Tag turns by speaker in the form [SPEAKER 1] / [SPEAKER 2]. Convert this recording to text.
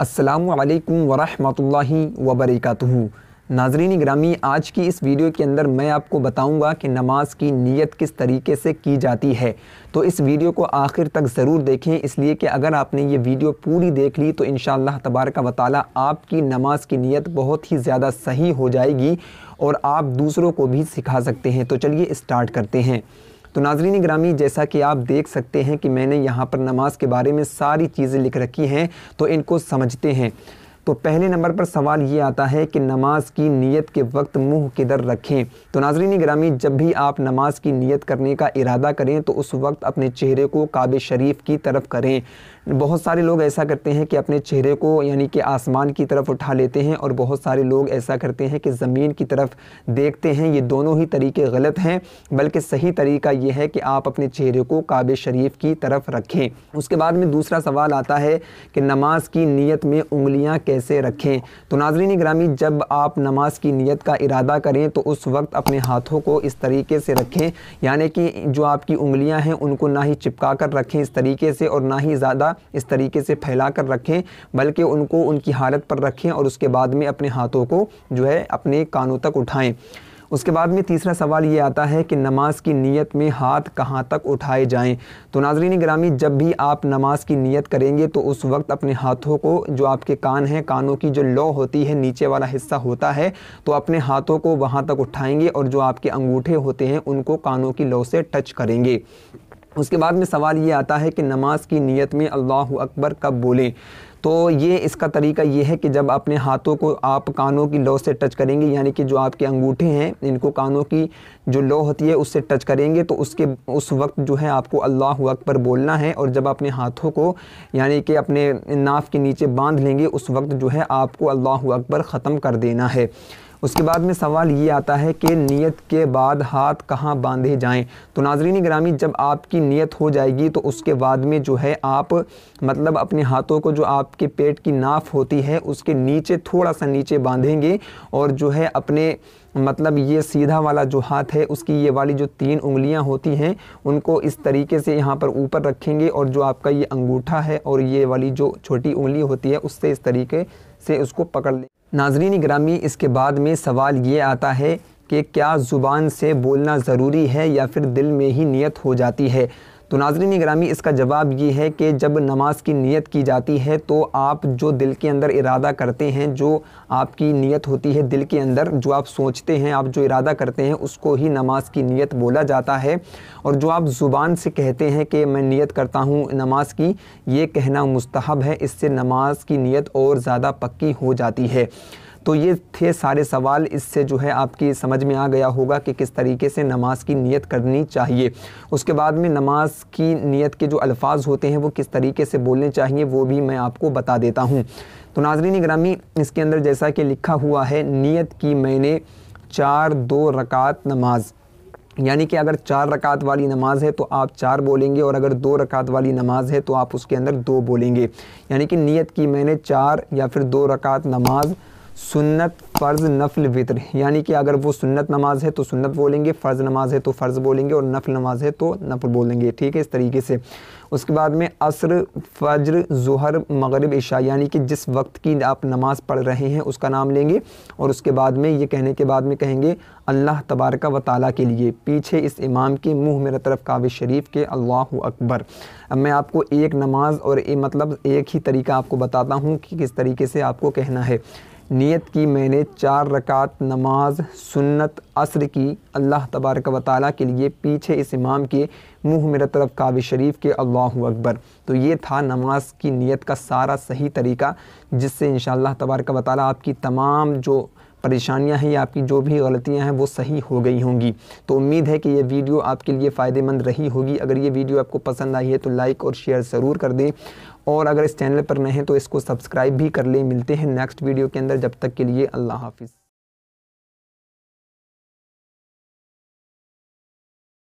[SPEAKER 1] असलकम वरहमल वबरक नाजरीन ग्रामी आज की इस वीडियो के अंदर मैं आपको बताऊंगा कि नमाज की नीयत किस तरीके से की जाती है तो इस वीडियो को आखिर तक ज़रूर देखें इसलिए कि अगर आपने ये वीडियो पूरी देख ली तो इन तबारक व ताली आपकी नमाज की नीयत बहुत ही ज़्यादा सही हो जाएगी और आप दूसरों को भी सिखा सकते हैं तो चलिए स्टार्ट करते हैं तो नाजरीन ग्रामी जैसा कि आप देख सकते हैं कि मैंने यहाँ पर नमाज के बारे में सारी चीज़ें लिख रखी हैं तो इनको समझते हैं तो पहले नंबर पर सवाल ये आता है कि नमाज की नीयत के वक्त मुंह किधर रखें तो नाजरीन ग्रामी जब भी आप नमाज की नीयत करने का इरादा करें तो उस वक्त अपने चेहरे को काब शरीफ की तरफ करें बहुत सारे लोग ऐसा करते हैं कि अपने चेहरे को यानी कि आसमान की तरफ उठा लेते हैं और बहुत सारे लोग ऐसा करते हैं कि ज़मीन की तरफ देखते हैं ये दोनों ही तरीके गलत हैं बल्कि सही तरीका ये है कि आप अपने चेहरे को काब शरीफ की तरफ रखें उसके बाद में दूसरा सवाल आता है कि नमाज की नीयत में उंगलियाँ कैसे कैसे रखें तो नाजरीन ग्रामी जब आप नमाज की नीयत का इरादा करें तो उस वक्त अपने हाथों को इस तरीके से रखें यानी कि जो आपकी उंगलियां हैं उनको ना ही चिपका कर रखें इस तरीके से और ना ही ज़्यादा इस तरीके से फैला कर रखें बल्कि उनको उनकी हालत पर रखें और उसके बाद में अपने हाथों को जो है अपने कानों तक उठाएँ उसके बाद में तीसरा सवाल ये आता है कि नमाज की नीयत में हाथ कहाँ तक उठाए जाएँ तो नाजरीन ग्रामी जब भी आप नमाज की नीयत करेंगे तो उस वक्त अपने हाथों को जो आपके कान हैं कानों की जो लौ होती है नीचे वाला हिस्सा होता है तो अपने हाथों को वहाँ तक उठाएंगे और जो आपके अंगूठे होते हैं उनको कानों की लौ से टच करेंगे उसके बाद में सवाल ये आता है कि नमाज की नीयत में अल्लाह अकबर कब बोलें तो ये इसका तरीका ये है कि जब अपने हाथों को आप कानों की लौ से टच करेंगे यानी कि जो आपके अंगूठे हैं इनको कानों की जो लौ होती है उससे टच करेंगे तो उसके उस वक्त जो है आपको अल्लाह अकबर बोलना है और जब अपने हाथों को यानी कि अपने नाफ के नीचे बांध लेंगे उस वक्त जो है आपको अल्लाह अकबर ख़त्म कर देना है उसके बाद में सवाल ये आता है कि नियत के बाद हाथ कहाँ बांधे जाएं तो नाजरीन ग्रामी जब आपकी नियत हो जाएगी तो उसके बाद में जो है आप मतलब अपने हाथों को जो आपके पेट की नाफ होती है उसके नीचे थोड़ा सा नीचे बांधेंगे और जो है अपने मतलब ये सीधा वाला जो हाथ है उसकी ये वाली जो तीन उंगलियां होती हैं उनको इस तरीके से यहाँ पर ऊपर रखेंगे और जो आपका ये अंगूठा है और ये वाली जो छोटी उंगली होती है उससे इस तरीके से उसको पकड़ लें नाजरीन ग्रामी इसके बाद में सवाल ये आता है कि क्या ज़ुबान से बोलना ज़रूरी है या फिर दिल में ही नियत हो जाती है तो नाजरीन ग्रामी इसका जवाब ये है कि जब नमाज की नीयत की जाती है तो आप जो दिल के अंदर इरादा करते हैं जो आपकी नीयत होती है दिल के अंदर जो आप सोचते हैं आप जो इरादा करते हैं उसको ही नमाज की नीयत बोला जाता है और जो आप ज़ुबान से कहते हैं कि मैं नीयत करता हूँ नमाज की ये कहना मुस्तहब है इससे नमाज की नीयत और ज़्यादा पक्की हो जाती है तो ये थे सारे सवाल इससे जो है आपकी समझ में आ गया होगा कि किस तरीके से नमाज की नीयत करनी चाहिए उसके बाद में नमाज की नीयत के जो अल्फाज होते हैं वो किस तरीके से बोलने चाहिए वो भी मैं आपको बता देता हूँ तो नाजरीन ग्रामी इसके अंदर जैसा कि लिखा हुआ है नीयत की मैंने चार दो रकात नमाज़ यानी कि अगर चार रकात वाली नमाज है तो आप चार बोलेंगे और अगर दो रकात वाली नमाज है तो आप उसके अंदर दो बोलेंगे यानी कि नीयत की मैंने चार या फिर दो रकात नमाज सुन्नत फ़र्ज़ नफल वितर यानी कि अगर वो सुन्नत नमाज है तो सुन्नत बोलेंगे फ़र्ज़ नमाज है तो फ़र्ज़ बोलेंगे और नफल नमाज है तो नफल बोलेंगे ठीक है इस तरीके से उसके बाद में असर फजर जहर मगरब ईशा यानी कि जिस वक्त की आप नमाज़ पढ़ रहे हैं उसका नाम लेंगे और उसके बाद में ये कहने के बाद में कहेंगे अल्लाह तबारक व ताली के लिए पीछे इस इमाम के मुँह मेरा तरफ काविज शरीफ के अल्लाह अकबर अब मैं आपको एक नमाज और ए, मतलब एक ही तरीका आपको बताता हूँ कि किस तरीके से आपको कहना है नियत की मैंने चार रकात नमाज सुन्नत असर की अल्लाह तबारक व ताली के लिए पीछे इस इमाम के मुंह मेरा तरफ काबिल शरीफ के अल्लाह अकबर तो ये था नमाज की नियत का सारा सही तरीका जिससे इन शबारक व ताली आपकी तमाम जो परेशानियां हैं या आपकी जो भी गलतियां हैं वो सही हो गई होंगी तो उम्मीद है कि ये वीडियो आपके लिए फ़ायदेमंद रही होगी अगर ये वीडियो आपको पसंद आई है तो लाइक और शेयर ज़रूर कर दें और अगर इस चैनल पर नए हैं तो इसको सब्सक्राइब भी कर लें मिलते हैं नेक्स्ट वीडियो के अंदर जब तक के लिए अल्लाह हाफिज़